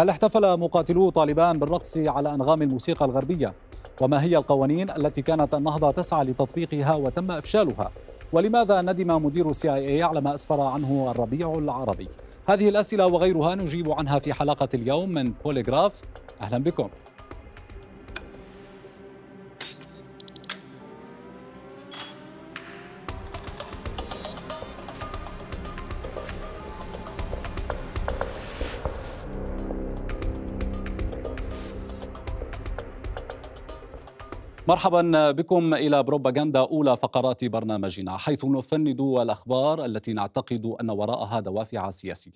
هل احتفل مقاتلو طالبان بالرقص على أنغام الموسيقى الغربية؟ وما هي القوانين التي كانت النهضة تسعى لتطبيقها وتم إفشالها؟ ولماذا ندم مدير السي اي اي على ما اسفر عنه الربيع العربي؟ هذه الاسئله وغيرها نجيب عنها في حلقه اليوم من بوليغراف اهلا بكم. مرحبا بكم إلى بروباغندا أولى فقرات برنامجنا حيث نفند الأخبار التي نعتقد أن وراءها دوافع سياسية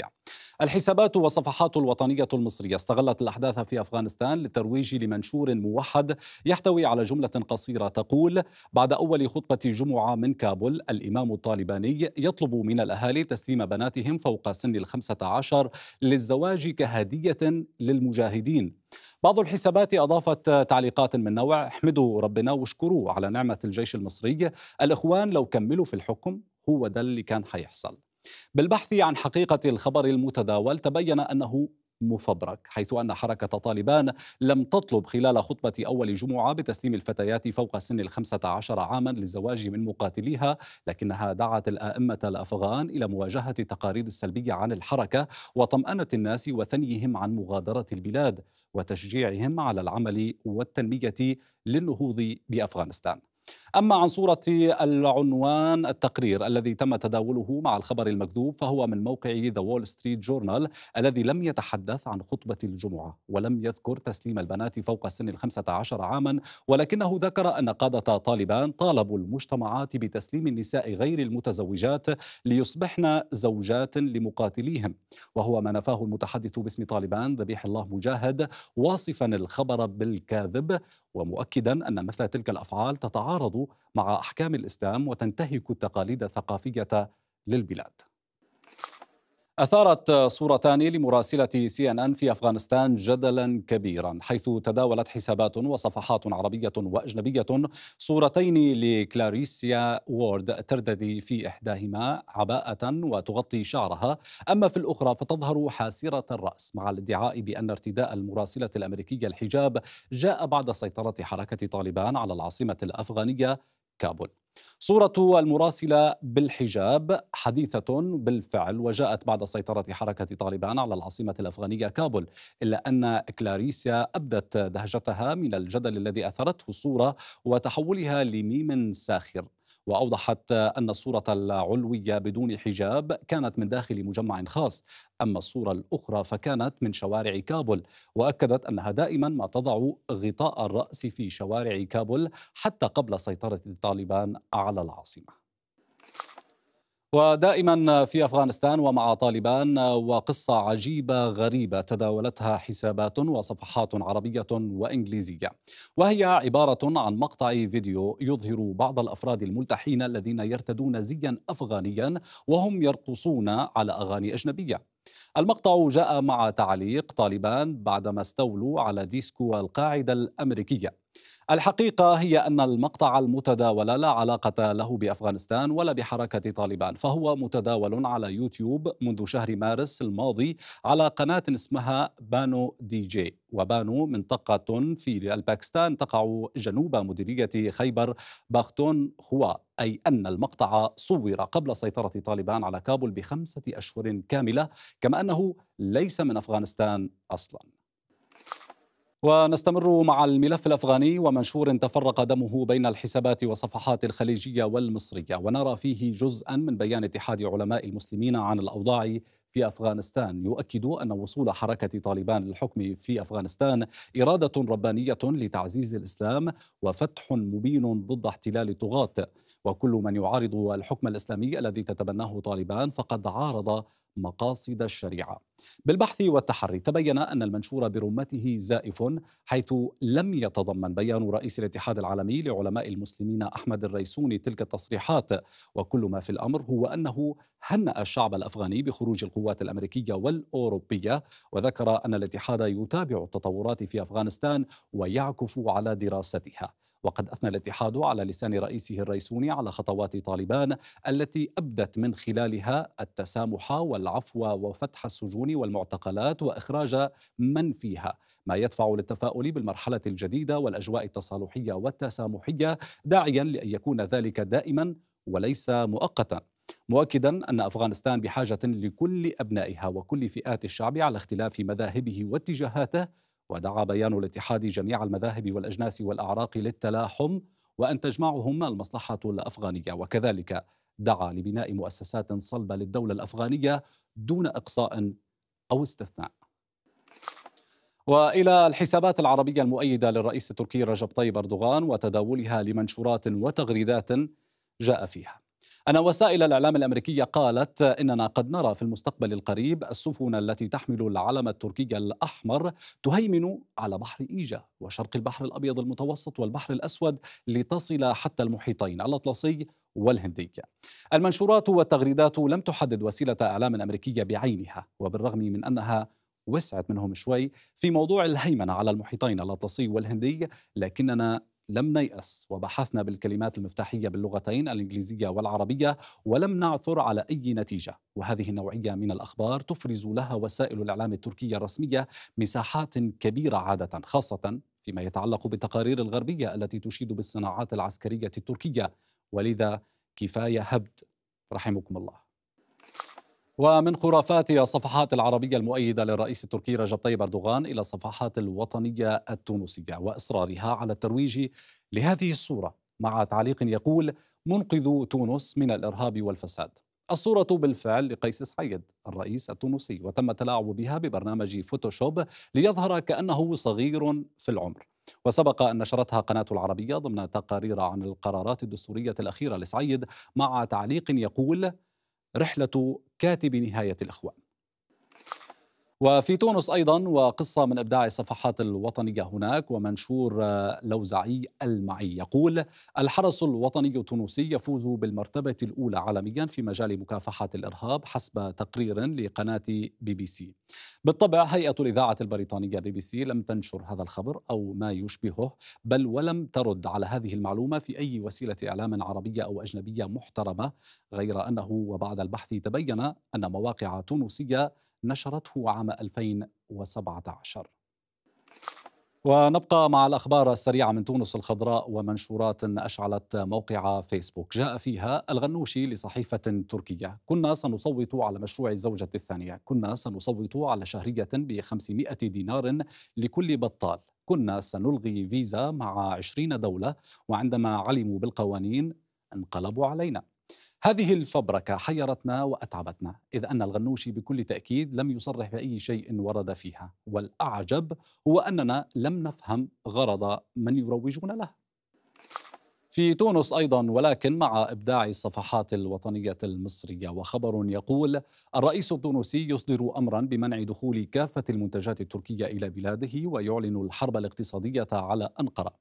الحسابات والصفحات الوطنية المصرية استغلت الأحداث في أفغانستان للترويج لمنشور موحد يحتوي على جملة قصيرة تقول بعد أول خطبة جمعة من كابول الإمام الطالباني يطلب من الأهالي تسليم بناتهم فوق سن الخمسة عشر للزواج كهدية للمجاهدين بعض الحسابات أضافت تعليقات من نوع احمدوا ربنا واشكروا على نعمة الجيش المصري الإخوان لو كملوا في الحكم هو ده اللي كان حيحصل بالبحث عن حقيقة الخبر المتداول تبين أنه مفبرك حيث أن حركة طالبان لم تطلب خلال خطبة أول جمعة بتسليم الفتيات فوق سن الخمسة عشر عاما للزواج من مقاتليها لكنها دعت الآئمة الأفغان إلى مواجهة التقارير السلبية عن الحركة وطمأنة الناس وثنيهم عن مغادرة البلاد وتشجيعهم على العمل والتنمية للنهوض بأفغانستان أما عن صورة العنوان التقرير الذي تم تداوله مع الخبر المكذوب فهو من موقع ذا وول ستريت جورنال الذي لم يتحدث عن خطبة الجمعة ولم يذكر تسليم البنات فوق السن الخمسة عشر عاما ولكنه ذكر أن قادة طالبان طالبوا المجتمعات بتسليم النساء غير المتزوجات ليصبحن زوجات لمقاتليهم وهو ما نفاه المتحدث باسم طالبان ذبيح الله مجاهد واصفا الخبر بالكاذب ومؤكدا أن مثل تلك الأفعال تتعارض مع أحكام الإسلام وتنتهك التقاليد الثقافية للبلاد أثارت صورتان لمراسلة سي ان ان في أفغانستان جدلا كبيرا حيث تداولت حسابات وصفحات عربية وأجنبية صورتين لكلاريسيا وورد ترتدي في إحداهما عباءة وتغطي شعرها أما في الأخرى فتظهر حاسرة الرأس مع الادعاء بأن ارتداء المراسلة الأمريكية الحجاب جاء بعد سيطرة حركة طالبان على العاصمة الأفغانية كابول صورة المراسلة بالحجاب حديثة بالفعل وجاءت بعد سيطرة حركة طالبان على العاصمة الأفغانية كابول إلا أن كلاريسيا أبدت دهجتها من الجدل الذي أثرته الصورة وتحولها لميم ساخر وأوضحت أن الصورة العلوية بدون حجاب كانت من داخل مجمع خاص أما الصورة الأخرى فكانت من شوارع كابول وأكدت أنها دائما ما تضع غطاء الرأس في شوارع كابول حتى قبل سيطرة الطالبان على العاصمة ودائما في افغانستان ومع طالبان وقصه عجيبه غريبه تداولتها حسابات وصفحات عربيه وانجليزيه وهي عباره عن مقطع فيديو يظهر بعض الافراد الملتحين الذين يرتدون زيا افغانيا وهم يرقصون على اغاني اجنبيه المقطع جاء مع تعليق طالبان بعدما استولوا على ديسكو القاعده الامريكيه الحقيقة هي أن المقطع المتداول لا علاقة له بأفغانستان ولا بحركة طالبان فهو متداول على يوتيوب منذ شهر مارس الماضي على قناة اسمها بانو دي جي وبانو منطقة في الباكستان تقع جنوب مديرية خيبر باختون خوا أي أن المقطع صور قبل سيطرة طالبان على كابول بخمسة أشهر كاملة كما أنه ليس من أفغانستان أصلاً ونستمر مع الملف الافغاني ومنشور تفرق دمه بين الحسابات والصفحات الخليجيه والمصريه ونرى فيه جزءا من بيان اتحاد علماء المسلمين عن الاوضاع في افغانستان يؤكد ان وصول حركه طالبان للحكم في افغانستان اراده ربانيه لتعزيز الاسلام وفتح مبين ضد احتلال الطغاه وكل من يعارض الحكم الاسلامي الذي تتبناه طالبان فقد عارض مقاصد الشريعه بالبحث والتحري تبين أن المنشور برمته زائف حيث لم يتضمن بيان رئيس الاتحاد العالمي لعلماء المسلمين أحمد الريسوني تلك التصريحات وكل ما في الأمر هو أنه هنأ الشعب الأفغاني بخروج القوات الأمريكية والأوروبية وذكر أن الاتحاد يتابع التطورات في أفغانستان ويعكف على دراستها وقد أثنى الاتحاد على لسان رئيسه الريسوني على خطوات طالبان التي أبدت من خلالها التسامح والعفو وفتح السجون والمعتقلات وإخراج من فيها ما يدفع للتفاؤل بالمرحلة الجديدة والأجواء التصالحية والتسامحية داعيا لأن يكون ذلك دائما وليس مؤقتا مؤكدا ان افغانستان بحاجه لكل ابنائها وكل فئات الشعب على اختلاف مذاهبه واتجاهاته ودعا بيان الاتحاد جميع المذاهب والاجناس والاعراق للتلاحم وان تجمعهما المصلحه الافغانيه وكذلك دعا لبناء مؤسسات صلبه للدوله الافغانيه دون اقصاء او استثناء. والى الحسابات العربيه المؤيده للرئيس التركي رجب طيب اردوغان وتداولها لمنشورات وتغريدات جاء فيها. أن وسائل الإعلام الأمريكية قالت إننا قد نرى في المستقبل القريب السفن التي تحمل العلم التركي الأحمر تهيمن على بحر إيجا وشرق البحر الأبيض المتوسط والبحر الأسود لتصل حتى المحيطين الأطلسي والهندية المنشورات والتغريدات لم تحدد وسيلة إعلام أمريكية بعينها وبالرغم من أنها وسعت منهم شوي في موضوع الهيمنة على المحيطين الأطلسي والهندي لكننا لم نيأس وبحثنا بالكلمات المفتاحية باللغتين الإنجليزية والعربية ولم نعثر على أي نتيجة وهذه النوعية من الأخبار تفرز لها وسائل الإعلام التركية الرسمية مساحات كبيرة عادة خاصة فيما يتعلق بالتقارير الغربية التي تشيد بالصناعات العسكرية التركية ولذا كفاية هبد رحمكم الله ومن خرافات الصفحات العربية المؤيدة للرئيس التركي رجب طيب أردوغان إلى الصفحات الوطنية التونسية وإصرارها على الترويج لهذه الصورة مع تعليق يقول منقذ تونس من الإرهاب والفساد الصورة بالفعل لقيس سعيد الرئيس التونسي وتم التلاعب بها ببرنامج فوتوشوب ليظهر كأنه صغير في العمر وسبق أن نشرتها قناة العربية ضمن تقارير عن القرارات الدستورية الأخيرة لسعيد مع تعليق يقول رحلة كاتب نهاية الأخوان وفي تونس أيضا وقصة من إبداع الصفحات الوطنية هناك ومنشور آه، لوزعي المعي يقول الحرس الوطني التونسي يفوز بالمرتبة الأولى عالميا في مجال مكافحة الإرهاب حسب تقرير لقناة بي بي سي بالطبع هيئة الإذاعة البريطانية بي بي سي لم تنشر هذا الخبر أو ما يشبهه بل ولم ترد على هذه المعلومة في أي وسيلة إعلام عربية أو أجنبية محترمة غير أنه وبعد البحث تبين أن مواقع تونسية نشرته عام 2017 ونبقى مع الأخبار السريعة من تونس الخضراء ومنشورات أشعلت موقع فيسبوك جاء فيها الغنوشي لصحيفة تركية كنا سنصوت على مشروع الزوجة الثانية كنا سنصوت على شهرية ب 500 دينار لكل بطال كنا سنلغي فيزا مع 20 دولة وعندما علموا بالقوانين انقلبوا علينا هذه الفبركة حيرتنا وأتعبتنا إذ أن الغنوشي بكل تأكيد لم يصرح بأي شيء ورد فيها والأعجب هو أننا لم نفهم غرض من يروجون له في تونس أيضا ولكن مع إبداع الصفحات الوطنية المصرية وخبر يقول الرئيس التونسي يصدر أمرا بمنع دخول كافة المنتجات التركية إلى بلاده ويعلن الحرب الاقتصادية على أنقرة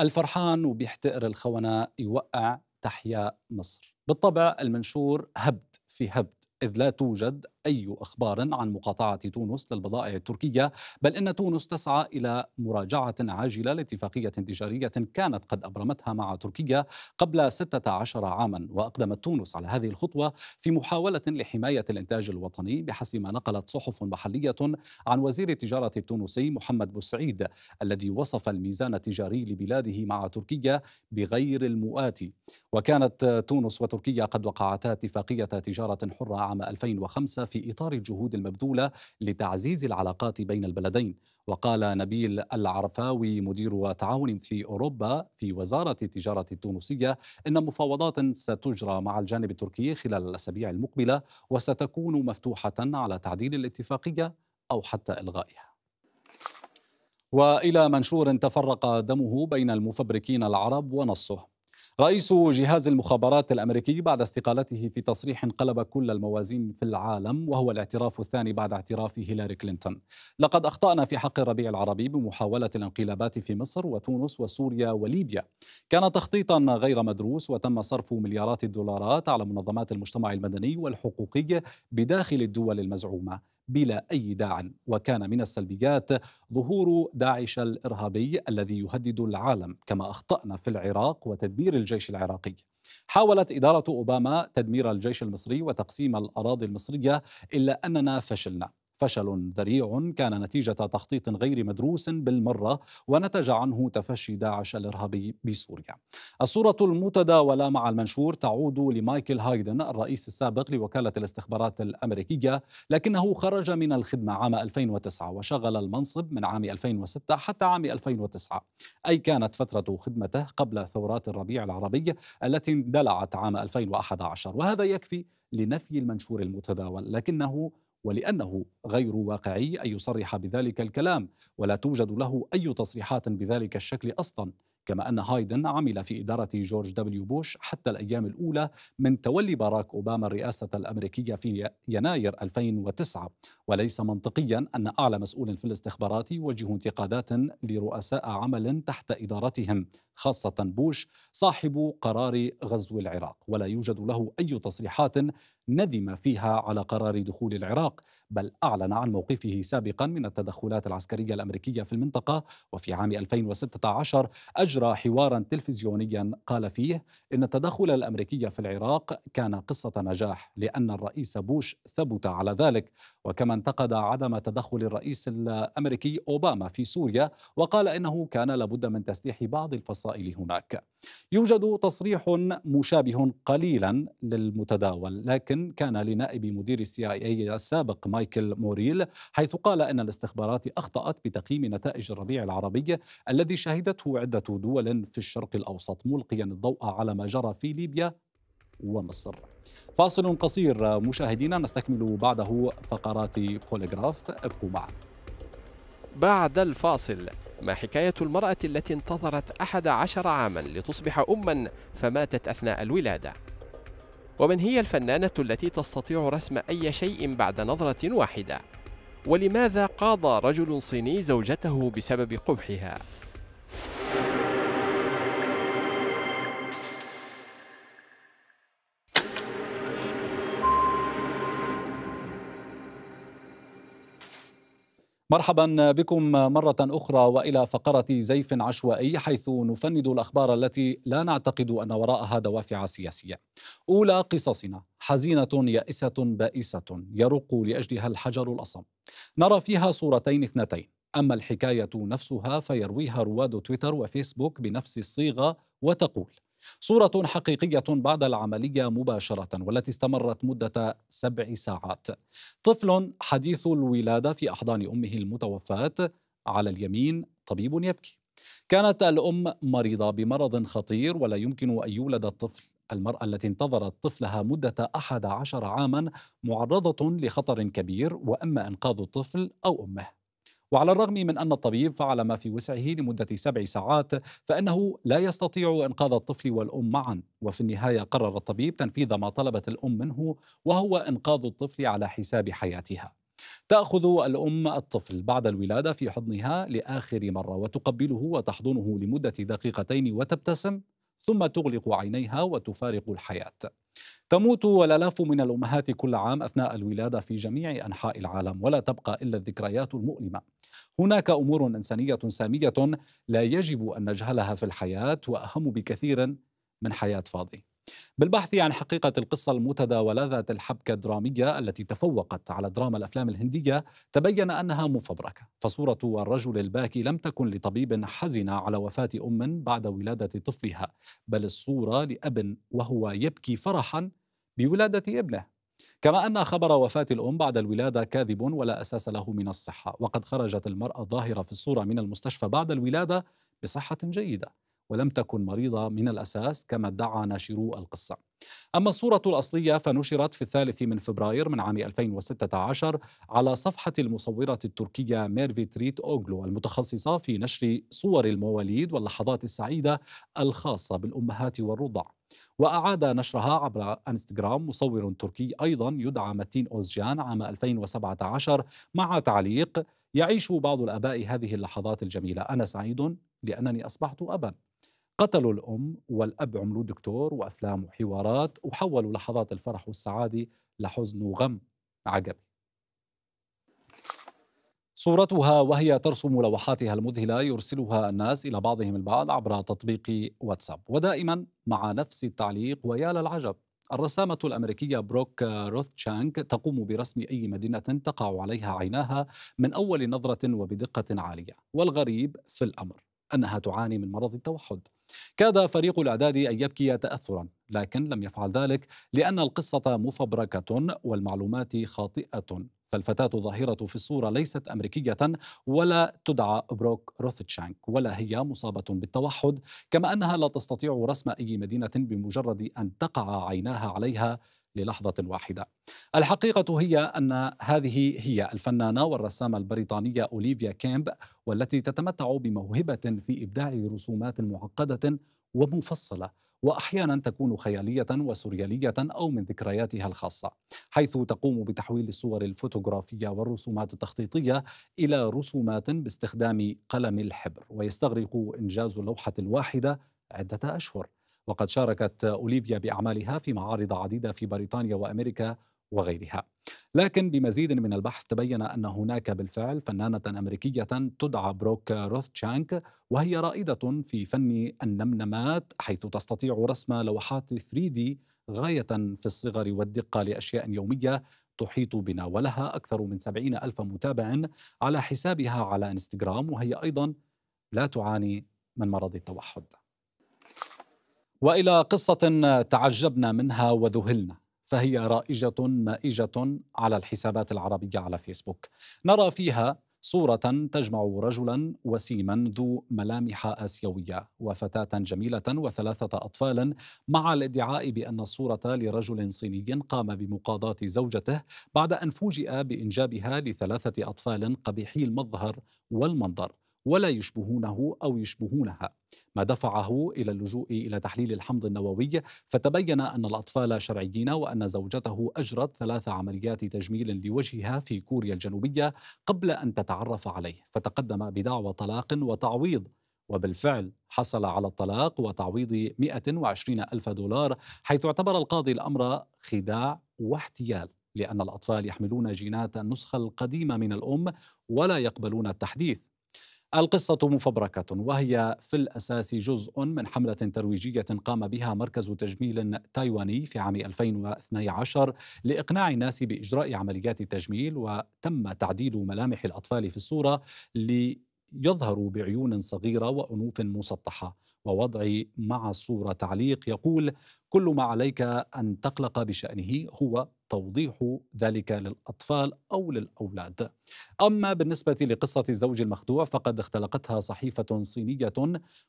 الفرحان وبيحتقر الخونة يوقع تحيا مصر بالطبع المنشور هبد في هبد إذ لا توجد أي أخبار عن مقاطعة تونس للبضائع التركية بل إن تونس تسعى إلى مراجعة عاجلة لاتفاقية تجارية كانت قد أبرمتها مع تركيا قبل 16 عاما وأقدمت تونس على هذه الخطوة في محاولة لحماية الإنتاج الوطني بحسب ما نقلت صحف محلية عن وزير التجارة التونسي محمد بوسعيد الذي وصف الميزان التجاري لبلاده مع تركيا بغير المؤاتي وكانت تونس وتركيا قد وقعتا اتفاقية تجارة حرة عام 2005 في إطار الجهود المبذولة لتعزيز العلاقات بين البلدين وقال نبيل العرفاوي مدير تعاون في أوروبا في وزارة التجارة التونسية إن مفاوضات ستجرى مع الجانب التركي خلال الأسابيع المقبلة وستكون مفتوحة على تعديل الاتفاقية أو حتى إلغائها والى منشور تفرق دمه بين المفبركين العرب ونصه رئيس جهاز المخابرات الامريكي بعد استقالته في تصريح قلب كل الموازين في العالم وهو الاعتراف الثاني بعد اعتراف هيلاري كلينتون. لقد اخطانا في حق الربيع العربي بمحاوله الانقلابات في مصر وتونس وسوريا وليبيا. كان تخطيطا غير مدروس وتم صرف مليارات الدولارات على منظمات المجتمع المدني والحقوقي بداخل الدول المزعومه. بلا أي داع وكان من السلبيات ظهور داعش الإرهابي الذي يهدد العالم كما أخطأنا في العراق وتدمير الجيش العراقي حاولت إدارة أوباما تدمير الجيش المصري وتقسيم الأراضي المصرية إلا أننا فشلنا فشل ذريع كان نتيجة تخطيط غير مدروس بالمرة ونتج عنه تفشي داعش الإرهابي بسوريا الصورة المتداولة مع المنشور تعود لمايكل هايدن الرئيس السابق لوكالة الاستخبارات الأمريكية لكنه خرج من الخدمة عام 2009 وشغل المنصب من عام 2006 حتى عام 2009 أي كانت فترة خدمته قبل ثورات الربيع العربي التي اندلعت عام 2011 وهذا يكفي لنفي المنشور المتداول لكنه ولأنه غير واقعي أن يصرح بذلك الكلام ولا توجد له أي تصريحات بذلك الشكل أصلا كما أن هايدن عمل في إدارة جورج دبليو بوش حتى الأيام الأولى من تولي باراك أوباما الرئاسة الأمريكية في يناير 2009 وليس منطقيا أن أعلى مسؤول في الاستخبارات يوجه انتقادات لرؤساء عمل تحت إدارتهم خاصة بوش صاحب قرار غزو العراق ولا يوجد له أي تصريحات ندم فيها على قرار دخول العراق بل أعلن عن موقفه سابقا من التدخلات العسكرية الأمريكية في المنطقة وفي عام 2016 أجرى حوارا تلفزيونيا قال فيه إن التدخل الأمريكي في العراق كان قصة نجاح لأن الرئيس بوش ثبت على ذلك وكما انتقد عدم تدخل الرئيس الأمريكي أوباما في سوريا وقال إنه كان لابد من تسليح بعض الفصائل هناك يوجد تصريح مشابه قليلا للمتداول لكن كان لنائب مدير السي اي اي السابق مايكل موريل حيث قال ان الاستخبارات اخطات بتقييم نتائج الربيع العربي الذي شهدته عده دول في الشرق الاوسط ملقيا الضوء على ما جرى في ليبيا ومصر فاصل قصير مشاهدينا نستكمل بعده فقرات بوليغراف ابقوا معنا بعد الفاصل ما حكاية المرأة التي انتظرت أحد عشر عاما لتصبح أما فماتت أثناء الولادة ومن هي الفنانة التي تستطيع رسم أي شيء بعد نظرة واحدة؟ ولماذا قاضى رجل صيني زوجته بسبب قبحها؟ مرحبا بكم مرة أخرى وإلى فقرة زيف عشوائي حيث نفند الأخبار التي لا نعتقد أن وراءها دوافع سياسية. أولى قصصنا حزينة يائسة بائسة يرق لأجلها الحجر الأصم. نرى فيها صورتين اثنتين، أما الحكاية نفسها فيرويها رواد تويتر وفيسبوك بنفس الصيغة وتقول: صورة حقيقية بعد العملية مباشرة والتي استمرت مدة سبع ساعات. طفل حديث الولادة في أحضان أمه المتوفاة على اليمين طبيب يبكي. كانت الأم مريضة بمرض خطير ولا يمكن أن يولد الطفل المرأة التي انتظرت طفلها مدة أحد عشر عاما معرضة لخطر كبير وأما إنقاذ الطفل أو أمه وعلى الرغم من أن الطبيب فعل ما في وسعه لمدة سبع ساعات فإنه لا يستطيع إنقاذ الطفل والأم معا وفي النهاية قرر الطبيب تنفيذ ما طلبت الأم منه وهو إنقاذ الطفل على حساب حياتها تأخذ الأم الطفل بعد الولادة في حضنها لآخر مرة وتقبله وتحضنه لمدة دقيقتين وتبتسم ثم تغلق عينيها وتفارق الحياه تموت الالاف من الامهات كل عام اثناء الولاده في جميع انحاء العالم ولا تبقى الا الذكريات المؤلمه. هناك امور انسانيه ساميه لا يجب ان نجهلها في الحياه واهم بكثير من حياه فاضي. بالبحث عن حقيقة القصة المتداولة ذات الحبكة الدرامية التي تفوقت على دراما الأفلام الهندية تبين أنها مفبركة فصورة الرجل الباكي لم تكن لطبيب حزن على وفاة أم بعد ولادة طفلها بل الصورة لأب وهو يبكي فرحا بولادة ابنه كما أن خبر وفاة الأم بعد الولادة كاذب ولا أساس له من الصحة وقد خرجت المرأة الظاهرة في الصورة من المستشفى بعد الولادة بصحة جيدة ولم تكن مريضة من الأساس كما ادعى ناشرو القصة أما الصورة الأصلية فنشرت في الثالث من فبراير من عام 2016 على صفحة المصورة التركية ميرفي تريت أوغلو المتخصصة في نشر صور المواليد واللحظات السعيدة الخاصة بالأمهات والرضع وأعاد نشرها عبر انستغرام مصور تركي أيضا يدعى متين أوزجان عام 2017 مع تعليق يعيش بعض الآباء هذه اللحظات الجميلة أنا سعيد لأنني أصبحت أبا قتلوا الأم والأب عملوا دكتور وأفلام وحوارات وحولوا لحظات الفرح والسعادة لحزن وغم عجبي صورتها وهي ترسم لوحاتها المذهلة يرسلها الناس إلى بعضهم البعض عبر تطبيق واتساب ودائما مع نفس التعليق ويا للعجب الرسامة الأمريكية بروك روثشانك تقوم برسم أي مدينة تقع عليها عيناها من أول نظرة وبدقة عالية والغريب في الأمر أنها تعاني من مرض التوحد كاد فريق الإعداد أن يبكي تأثرا لكن لم يفعل ذلك لأن القصة مفبركة والمعلومات خاطئة فالفتاة الظاهرة في الصورة ليست أمريكية ولا تدعى بروك روثتشانك ولا هي مصابة بالتوحد كما أنها لا تستطيع رسم أي مدينة بمجرد أن تقع عيناها عليها للحظة واحدة الحقيقة هي أن هذه هي الفنانة والرسامة البريطانية أوليفيا كيمب والتي تتمتع بموهبة في إبداع رسومات معقدة ومفصلة واحيانا تكون خياليه وسرياليه او من ذكرياتها الخاصه حيث تقوم بتحويل الصور الفوتوغرافيه والرسومات التخطيطيه الى رسومات باستخدام قلم الحبر ويستغرق انجاز اللوحه الواحده عده اشهر وقد شاركت أوليفيا بأعمالها في معارض عديدة في بريطانيا وأمريكا وغيرها لكن بمزيد من البحث تبين أن هناك بالفعل فنانة أمريكية تدعى بروك روثشانك وهي رائدة في فن النمنمات حيث تستطيع رسم لوحات 3D غاية في الصغر والدقة لأشياء يومية تحيط بنا ولها أكثر من 70 ألف متابع على حسابها على إنستغرام وهي أيضا لا تعاني من مرض التوحد والى قصه تعجبنا منها وذهلنا فهي رائجه مائجه على الحسابات العربيه على فيسبوك نرى فيها صورة تجمع رجلا وسيما ذو ملامح آسيوية وفتاة جميلة وثلاثة أطفال مع الادعاء بأن الصورة لرجل صيني قام بمقاضاة زوجته بعد أن فوجئ بإنجابها لثلاثة أطفال قبيحي المظهر والمنظر ولا يشبهونه أو يشبهونها ما دفعه إلى اللجوء إلى تحليل الحمض النووي فتبين أن الأطفال شرعيين وأن زوجته أجرت ثلاث عمليات تجميل لوجهها في كوريا الجنوبية قبل أن تتعرف عليه فتقدم بدعوى طلاق وتعويض وبالفعل حصل على الطلاق وتعويض 120 ألف دولار حيث اعتبر القاضي الأمر خداع واحتيال لأن الأطفال يحملون جينات النسخة القديمة من الأم ولا يقبلون التحديث القصة مفبركة وهي في الأساس جزء من حملة ترويجية قام بها مركز تجميل تايواني في عام 2012 لإقناع الناس بإجراء عمليات تجميل وتم تعديل ملامح الأطفال في الصورة لي يظهر بعيون صغيرة وأنوف مسطحة ووضع مع الصورة تعليق يقول كل ما عليك أن تقلق بشأنه هو توضيح ذلك للأطفال أو للأولاد أما بالنسبة لقصة الزوج المخدوع فقد اختلقتها صحيفة صينية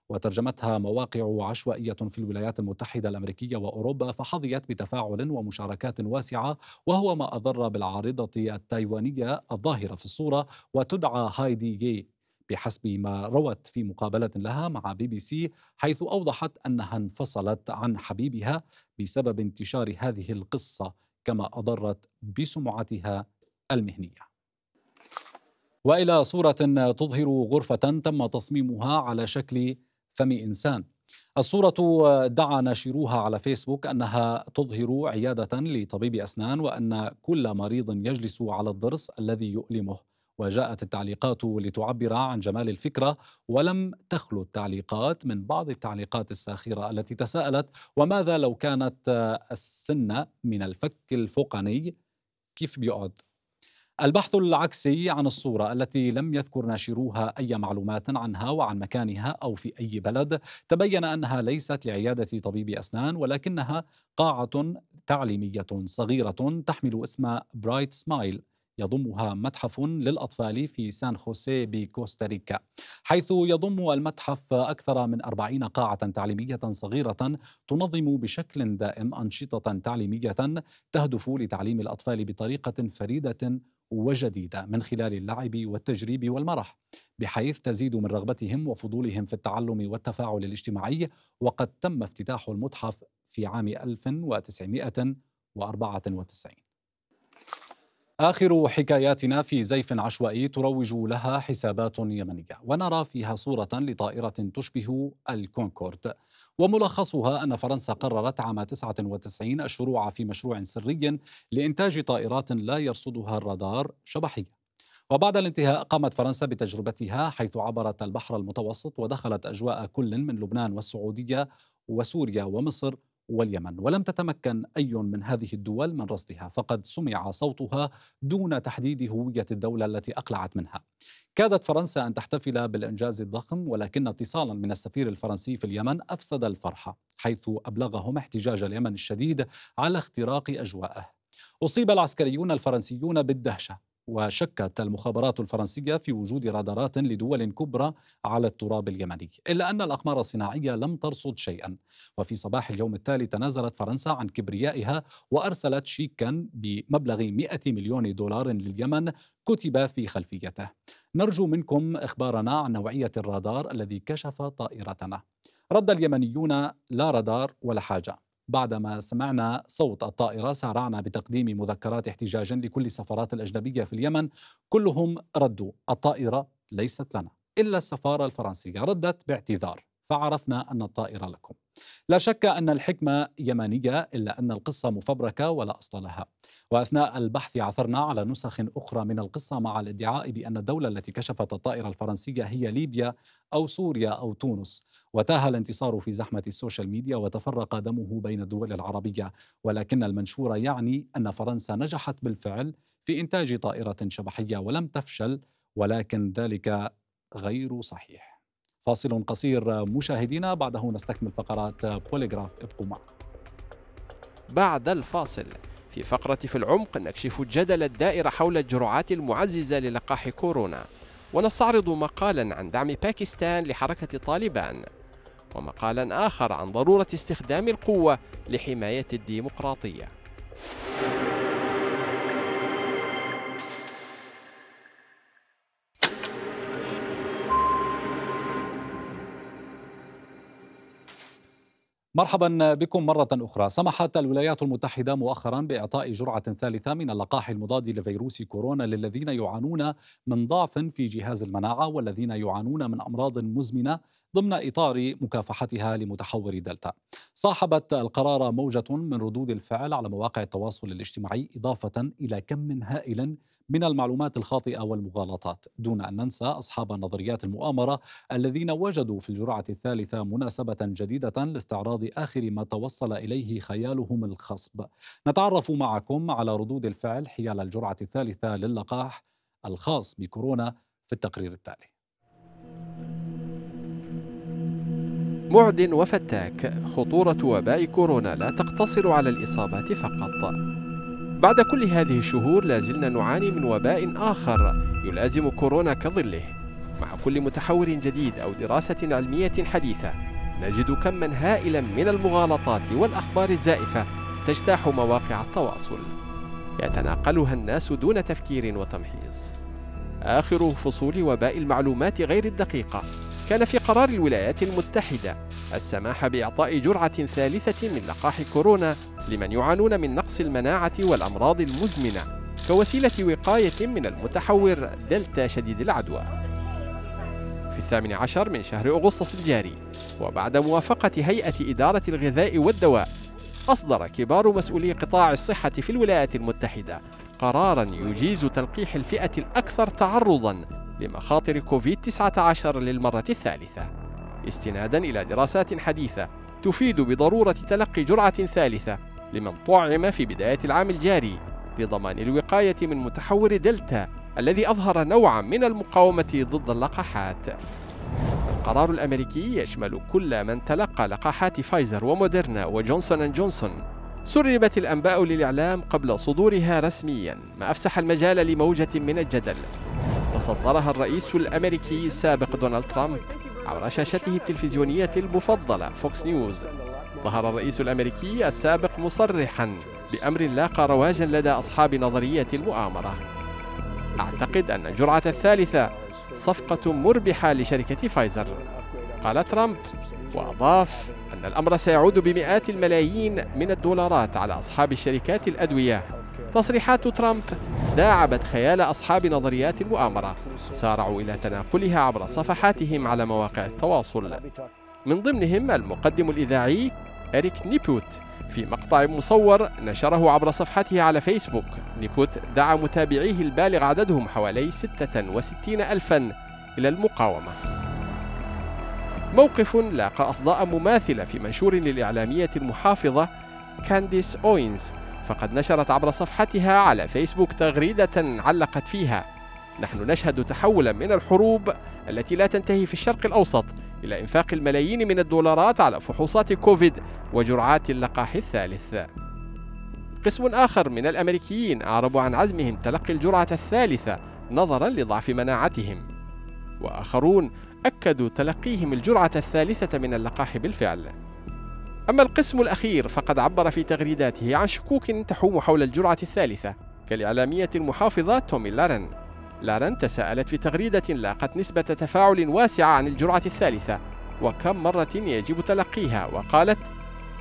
وترجمتها مواقع عشوائية في الولايات المتحدة الأمريكية وأوروبا فحظيت بتفاعل ومشاركات واسعة وهو ما أضر بالعارضة التايوانية الظاهرة في الصورة وتدعى هايدي يي بحسب ما روت في مقابلة لها مع بي بي سي حيث أوضحت أنها انفصلت عن حبيبها بسبب انتشار هذه القصة كما أضرت بسمعتها المهنية. والى صوره تظهر غرفه تم تصميمها على شكل فم انسان الصورة دعا ناشروها على فيسبوك أنها تظهر عيادة لطبيب أسنان وأن كل مريض يجلس على الضرس الذي يؤلمه وجاءت التعليقات لتعبر عن جمال الفكرة ولم تخلو التعليقات من بعض التعليقات الساخرة التي تساءلت وماذا لو كانت السنة من الفك الفوقاني كيف بيقعد البحث العكسي عن الصورة التي لم يذكر ناشروها أي معلومات عنها وعن مكانها أو في أي بلد تبين أنها ليست لعيادة طبيب أسنان ولكنها قاعة تعليمية صغيرة تحمل اسم برايت سمايل يضمها متحف للأطفال في سان خوسيه بكوستاريكا حيث يضم المتحف أكثر من 40 قاعة تعليمية صغيرة تنظم بشكل دائم أنشطة تعليمية تهدف لتعليم الأطفال بطريقة فريدة وجديدة من خلال اللعب والتجريب والمرح بحيث تزيد من رغبتهم وفضولهم في التعلم والتفاعل الاجتماعي وقد تم افتتاح المتحف في عام 1994 آخر حكاياتنا في زيف عشوائي تروج لها حسابات يمنية ونرى فيها صورة لطائرة تشبه الكونكورد وملخصها أن فرنسا قررت عام 99 الشروع في مشروع سري لإنتاج طائرات لا يرصدها الرادار شبحية وبعد الانتهاء قامت فرنسا بتجربتها حيث عبرت البحر المتوسط ودخلت أجواء كل من لبنان والسعودية وسوريا ومصر واليمن ولم تتمكن أي من هذه الدول من رصدها فقد سمع صوتها دون تحديد هوية الدولة التي أقلعت منها كادت فرنسا أن تحتفل بالإنجاز الضخم ولكن اتصالا من السفير الفرنسي في اليمن أفسد الفرحة حيث أبلغهم احتجاج اليمن الشديد على اختراق أجوائه أصيب العسكريون الفرنسيون بالدهشة وشكت المخابرات الفرنسية في وجود رادارات لدول كبرى على التراب اليمني إلا أن الأقمار الصناعية لم ترصد شيئا وفي صباح اليوم التالي تنازلت فرنسا عن كبريائها وأرسلت شيكا بمبلغ 100 مليون دولار لليمن كتب في خلفيته نرجو منكم إخبارنا عن نوعية الرادار الذي كشف طائرتنا رد اليمنيون لا رادار ولا حاجة بعدما سمعنا صوت الطائرة سارعنا بتقديم مذكرات احتجاج لكل السفارات الأجنبية في اليمن كلهم ردوا الطائرة ليست لنا إلا السفارة الفرنسية ردت باعتذار فعرفنا أن الطائر لكم لا شك أن الحكمة يمانية إلا أن القصة مفبركة ولا أصل لها وأثناء البحث عثرنا على نسخ أخرى من القصة مع الادعاء بأن الدولة التي كشفت الطائرة الفرنسية هي ليبيا أو سوريا أو تونس وتاه الانتصار في زحمة السوشيال ميديا وتفرق دمه بين الدول العربية ولكن المنشور يعني أن فرنسا نجحت بالفعل في إنتاج طائرة شبحية ولم تفشل ولكن ذلك غير صحيح فاصل قصير مشاهدينا بعده نستكمل فقرات بوليغراف ابقوا معنا بعد الفاصل في فقرة في العمق نكشف الجدل الدائر حول الجرعات المعززة للقاح كورونا ونستعرض مقالا عن دعم باكستان لحركة طالبان ومقالا آخر عن ضرورة استخدام القوة لحماية الديمقراطية مرحبا بكم مرة أخرى سمحت الولايات المتحدة مؤخرا بإعطاء جرعة ثالثة من اللقاح المضاد لفيروس كورونا للذين يعانون من ضعف في جهاز المناعة والذين يعانون من أمراض مزمنة ضمن إطار مكافحتها لمتحور دلتا صاحبت القرار موجة من ردود الفعل على مواقع التواصل الاجتماعي إضافة إلى كم هائل من المعلومات الخاطئه والمغالطات دون ان ننسى اصحاب نظريات المؤامره الذين وجدوا في الجرعه الثالثه مناسبه جديده لاستعراض اخر ما توصل اليه خيالهم الخصب نتعرف معكم على ردود الفعل حيال الجرعه الثالثه للقاح الخاص بكورونا في التقرير التالي معد وفتاك خطورة وباء كورونا لا تقتصر على الإصابات فقط بعد كل هذه الشهور لا زلنا نعاني من وباء آخر يلازم كورونا كظله مع كل متحور جديد أو دراسة علمية حديثة نجد كما هائلا من المغالطات والأخبار الزائفة تجتاح مواقع التواصل يتناقلها الناس دون تفكير وتمحيص آخر فصول وباء المعلومات غير الدقيقة كان في قرار الولايات المتحدة السماح بإعطاء جرعة ثالثة من لقاح كورونا لمن يعانون من نقص المناعة والأمراض المزمنة كوسيلة وقاية من المتحور دلتا شديد العدوى في الثامن عشر من شهر أغسطس الجاري وبعد موافقة هيئة إدارة الغذاء والدواء أصدر كبار مسؤولي قطاع الصحة في الولايات المتحدة قرارا يجيز تلقيح الفئة الأكثر تعرضا لمخاطر كوفيد 19 للمرة الثالثة استنادا إلى دراسات حديثة تفيد بضرورة تلقي جرعة ثالثة لمن طعم في بداية العام الجاري لضمان الوقاية من متحور دلتا الذي أظهر نوعا من المقاومة ضد اللقاحات القرار الأمريكي يشمل كل من تلقى لقاحات فايزر وموديرنا وجونسون أند جونسون سربت الأنباء للإعلام قبل صدورها رسميا ما أفسح المجال لموجة من الجدل تصدرها الرئيس الأمريكي السابق دونالد ترامب عبر شاشته التلفزيونية المفضلة فوكس نيوز ظهر الرئيس الأمريكي السابق مصرحا بأمر لاقى رواجا لدى أصحاب نظرية المؤامرة أعتقد أن الجرعة الثالثة صفقة مربحة لشركة فايزر قال ترامب وأضاف أن الأمر سيعود بمئات الملايين من الدولارات على أصحاب الشركات الأدوية تصريحات ترامب داعبت خيال أصحاب نظريات المؤامرة سارعوا إلى تناقلها عبر صفحاتهم على مواقع التواصل من ضمنهم المقدم الإذاعي إريك نيبوت في مقطع مصور نشره عبر صفحته على فيسبوك نيبوت دعا متابعيه البالغ عددهم حوالي 66 ألفا إلى المقاومة موقف لاقى أصداء مماثلة في منشور للإعلامية المحافظة كانديس أوينز فقد نشرت عبر صفحتها على فيسبوك تغريدة علقت فيها نحن نشهد تحولا من الحروب التي لا تنتهي في الشرق الأوسط إلى إنفاق الملايين من الدولارات على فحوصات كوفيد وجرعات اللقاح الثالث قسم آخر من الأمريكيين أعربوا عن عزمهم تلقي الجرعة الثالثة نظرا لضعف مناعتهم وآخرون أكدوا تلقيهم الجرعة الثالثة من اللقاح بالفعل أما القسم الأخير فقد عبر في تغريداته عن شكوك تحوم حول الجرعة الثالثة كالإعلامية المحافظة تومي لارن لارن تساءلت في تغريدة لاقت نسبة تفاعل واسعة عن الجرعة الثالثة وكم مرة يجب تلقيها وقالت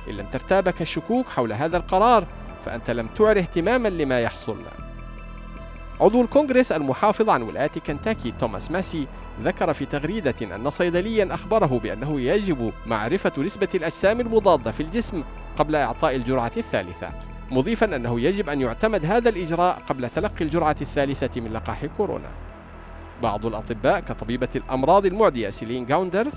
إن لم ترتابك الشكوك حول هذا القرار فأنت لم تعر اهتماما لما يحصل عضو الكونغرس المحافظ عن ولاية كنتاكي توماس ماسي ذكر في تغريدة أن صيدليا أخبره بأنه يجب معرفة نسبة الأجسام المضادة في الجسم قبل إعطاء الجرعة الثالثة مضيفا أنه يجب أن يعتمد هذا الإجراء قبل تلقي الجرعة الثالثة من لقاح كورونا بعض الأطباء كطبيبة الأمراض المعدية سيلين جاوندر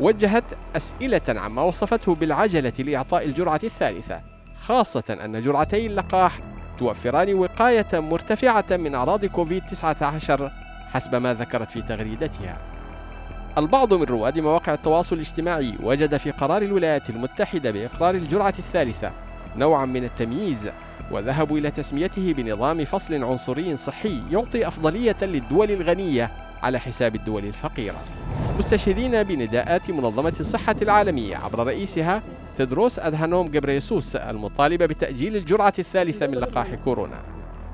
وجهت أسئلة عما وصفته بالعجلة لإعطاء الجرعة الثالثة خاصة أن جرعتي اللقاح توفران وقاية مرتفعة من أعراض كوفيد-19 حسب ما ذكرت في تغريدتها. البعض من رواد مواقع التواصل الاجتماعي وجد في قرار الولايات المتحدة بإقرار الجرعة الثالثة نوعا من التمييز وذهبوا إلى تسميته بنظام فصل عنصري صحي يعطي أفضلية للدول الغنية على حساب الدول الفقيرة مستشهدين بنداءات منظمة الصحة العالمية عبر رئيسها تدروس أدهانوم جبريسوس المطالبة بتأجيل الجرعة الثالثة من لقاح كورونا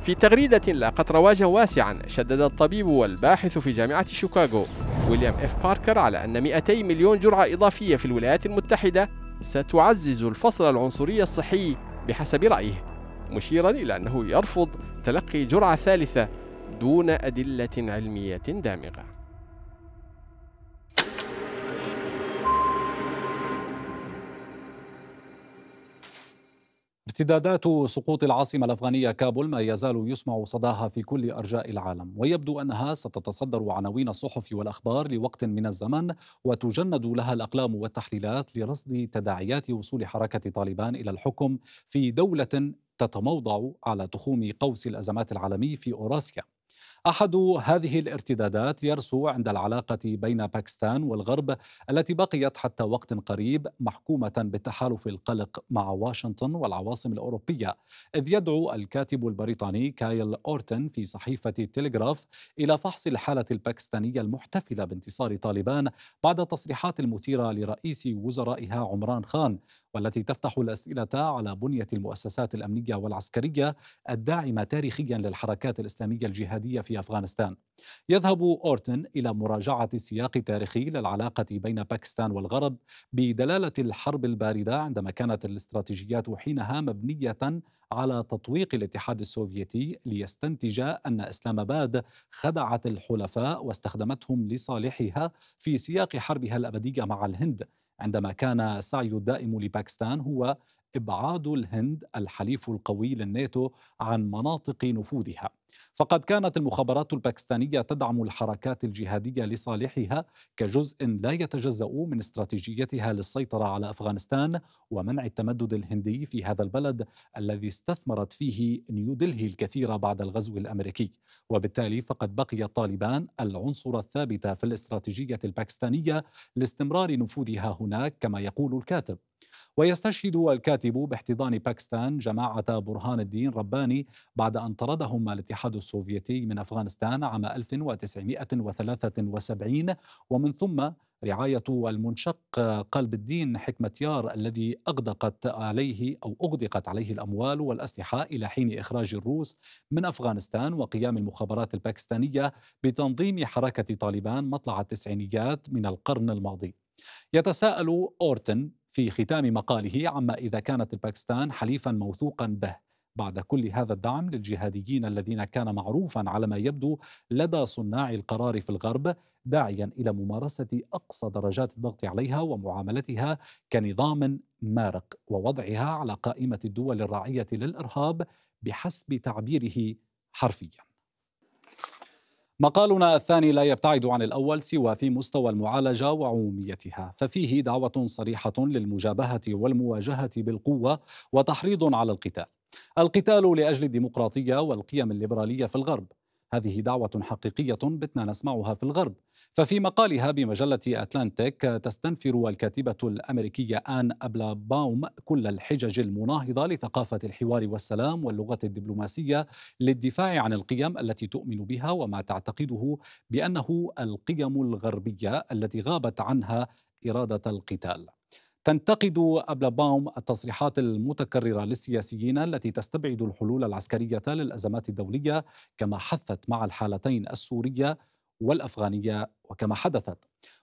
في تغريدة لاقت رواجا واسعا شدد الطبيب والباحث في جامعة شيكاغو ويليام اف باركر على أن 200 مليون جرعة إضافية في الولايات المتحدة ستعزز الفصل العنصري الصحي بحسب رأيه مشيرا إلى أنه يرفض تلقي جرعة ثالثة دون أدلة علمية دامغة ارتدادات سقوط العاصمة الأفغانية كابول ما يزال يسمع صداها في كل أرجاء العالم ويبدو أنها ستتصدر عناوين الصحف والأخبار لوقت من الزمن وتجند لها الأقلام والتحليلات لرصد تداعيات وصول حركة طالبان إلى الحكم في دولة تتموضع على تخوم قوس الأزمات العالمي في أوراسيا أحد هذه الارتدادات يرسو عند العلاقة بين باكستان والغرب التي بقيت حتى وقت قريب محكومة بالتحالف القلق مع واشنطن والعواصم الأوروبية إذ يدعو الكاتب البريطاني كايل أورتن في صحيفة تيليغراف إلى فحص الحالة الباكستانية المحتفلة بانتصار طالبان بعد تصريحات المثيرة لرئيس وزرائها عمران خان والتي تفتح الاسئله على بنيه المؤسسات الامنيه والعسكريه الداعمه تاريخيا للحركات الاسلاميه الجهاديه في افغانستان. يذهب اورتن الى مراجعه سياق تاريخي للعلاقه بين باكستان والغرب بدلاله الحرب البارده عندما كانت الاستراتيجيات حينها مبنيه على تطويق الاتحاد السوفيتي ليستنتج ان اسلام اباد خدعت الحلفاء واستخدمتهم لصالحها في سياق حربها الابديه مع الهند عندما كان السعي الدائم لباكستان هو ابعاد الهند الحليف القوي للناتو عن مناطق نفوذها فقد كانت المخابرات الباكستانية تدعم الحركات الجهادية لصالحها كجزء لا يتجزأ من استراتيجيتها للسيطرة على أفغانستان ومنع التمدد الهندي في هذا البلد الذي استثمرت فيه نيودلهي الكثير بعد الغزو الأمريكي وبالتالي فقد بقي طالبان العنصر الثابت في الاستراتيجية الباكستانية لاستمرار نفوذها هناك كما يقول الكاتب ويستشهد الكاتب باحتضان باكستان جماعة برهان الدين رباني بعد أن طردهم الاتحاد السوفيتي من أفغانستان عام 1973 ومن ثم رعاية المنشق قلب الدين حكمة يار الذي أغدقت عليه أو أغدقت عليه الأموال والأسلحة إلى حين إخراج الروس من أفغانستان وقيام المخابرات الباكستانية بتنظيم حركة طالبان مطلع التسعينيات من القرن الماضي يتساءل أورتن في ختام مقاله عما إذا كانت الباكستان حليفا موثوقا به بعد كل هذا الدعم للجهاديين الذين كان معروفا على ما يبدو لدى صناع القرار في الغرب داعيا الى ممارسه اقصى درجات الضغط عليها ومعاملتها كنظام مارق ووضعها على قائمه الدول الراعيه للارهاب بحسب تعبيره حرفيا مقالنا الثاني لا يبتعد عن الاول سوى في مستوى المعالجه وعموميتها، ففيه دعوه صريحه للمجابهه والمواجهه بالقوه وتحريض على القتال. القتال لاجل الديمقراطيه والقيم الليبراليه في الغرب، هذه دعوة حقيقية بتنا نسمعها في الغرب ففي مقالها بمجلة أتلانتيك تستنفر الكاتبة الأمريكية آن أبلا باوم كل الحجج المناهضة لثقافة الحوار والسلام واللغة الدبلوماسية للدفاع عن القيم التي تؤمن بها وما تعتقده بأنه القيم الغربية التي غابت عنها إرادة القتال تنتقد أبل باوم التصريحات المتكررة للسياسيين التي تستبعد الحلول العسكرية للأزمات الدولية كما حثت مع الحالتين السورية والأفغانية وكما حدثت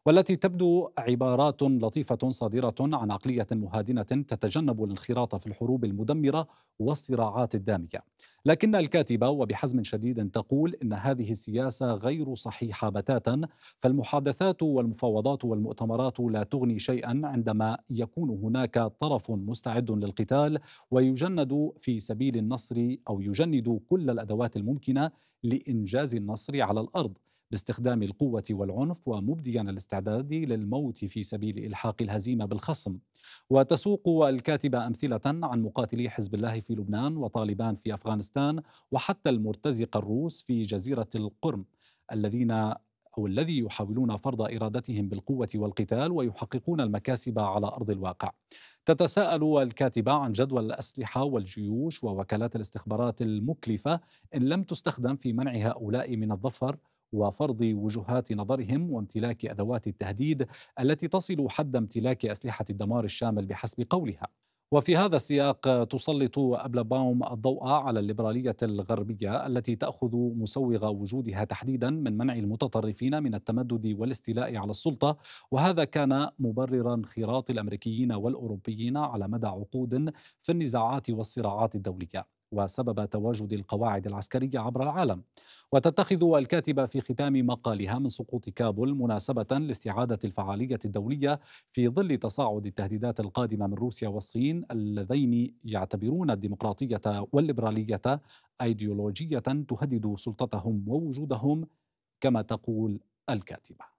والتي تبدو عبارات لطيفة صادرة عن عقلية مهادنة تتجنب الانخراط في الحروب المدمرة والصراعات الدامية لكن الكاتبة وبحزم شديد تقول إن هذه السياسة غير صحيحة بتاتا فالمحادثات والمفاوضات والمؤتمرات لا تغني شيئا عندما يكون هناك طرف مستعد للقتال ويجند في سبيل النصر أو يجند كل الأدوات الممكنة لإنجاز النصر على الأرض باستخدام القوة والعنف ومبديا الاستعداد للموت في سبيل إلحاق الهزيمة بالخصم وتسوق الكاتبة أمثلة عن مقاتلي حزب الله في لبنان وطالبان في أفغانستان وحتى المرتزقة الروس في جزيرة القرم الذين أو الذي يحاولون فرض إرادتهم بالقوة والقتال ويحققون المكاسب على أرض الواقع تتساءل الكاتبة عن جدوى الأسلحة والجيوش ووكالات الاستخبارات المكلفة إن لم تستخدم في منع هؤلاء من الظفر وفرض وجهات نظرهم وامتلاك ادوات التهديد التي تصل حد امتلاك اسلحه الدمار الشامل بحسب قولها. وفي هذا السياق تسلط أبلباوم الضوء على الليبرالية الغربية التي تأخذ مسوغ وجودها تحديدا من منع المتطرفين من التمدد والاستيلاء على السلطة وهذا كان مبرر انخراط الأمريكيين والأوروبيين على مدى عقود في النزاعات والصراعات الدولية وسبب تواجد القواعد العسكريه عبر العالم وتتخذ الكاتبه في ختام مقالها من سقوط كابول مناسبه لاستعاده الفعاليه الدوليه في ظل تصاعد التهديدات القادمه من روسيا والصين اللذين يعتبرون الديمقراطيه والليبراليه ايديولوجيه تهدد سلطتهم ووجودهم كما تقول الكاتبه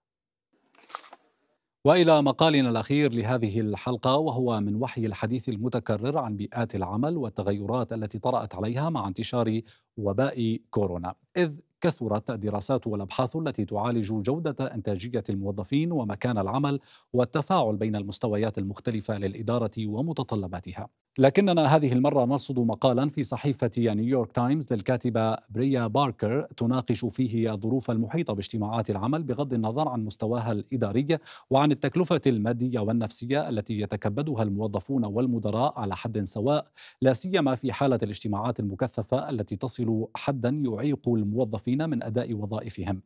والى مقالنا الاخير لهذه الحلقه وهو من وحي الحديث المتكرر عن بيئات العمل والتغيرات التي طرات عليها مع انتشار وباء كورونا، اذ كثرت الدراسات والابحاث التي تعالج جوده انتاجيه الموظفين ومكان العمل والتفاعل بين المستويات المختلفه للاداره ومتطلباتها. لكننا هذه المره نرصد مقالا في صحيفه نيويورك تايمز للكاتبه بريا باركر تناقش فيه الظروف المحيطه باجتماعات العمل بغض النظر عن مستواها الاداري وعن التكلفه الماديه والنفسيه التي يتكبدها الموظفون والمدراء على حد سواء لا سيما في حاله الاجتماعات المكثفه التي تصل حدا يعيق الموظفين الموظفين من أداء وظائفهم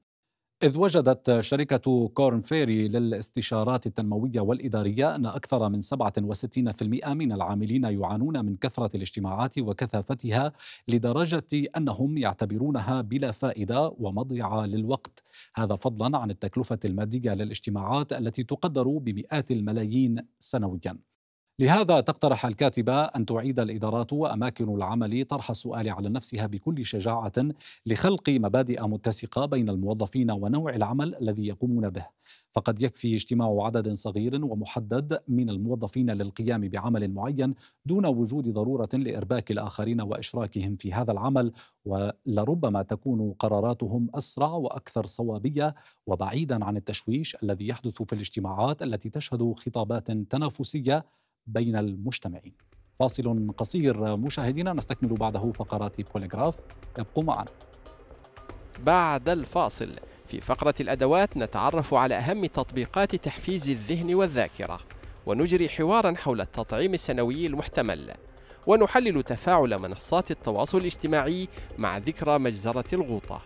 إذ وجدت شركة كورن فيري للاستشارات التنموية والإدارية أن أكثر من 67% من العاملين يعانون من كثرة الاجتماعات وكثافتها لدرجة أنهم يعتبرونها بلا فائدة ومضيعة للوقت هذا فضلا عن التكلفة المادية للاجتماعات التي تقدر بمئات الملايين سنويا لهذا تقترح الكاتبة أن تعيد الإدارات وأماكن العمل طرح السؤال على نفسها بكل شجاعة لخلق مبادئ متسقة بين الموظفين ونوع العمل الذي يقومون به فقد يكفي اجتماع عدد صغير ومحدد من الموظفين للقيام بعمل معين دون وجود ضروره لارباك الاخرين واشراكهم في هذا العمل ولربما تكون قراراتهم اسرع واكثر صوابيه وبعيدا عن التشويش الذي يحدث في الاجتماعات التي تشهد خطابات تنافسيه بين المجتمعين فاصل قصير مشاهدينا نستكمل بعده فقرات بوليغراف ابقوا معنا بعد الفاصل في فقرة الأدوات نتعرف على أهم تطبيقات تحفيز الذهن والذاكرة ونجري حوارا حول التطعيم السنوي المحتمل ونحلل تفاعل منصات التواصل الاجتماعي مع ذكرى مجزرة الغوطة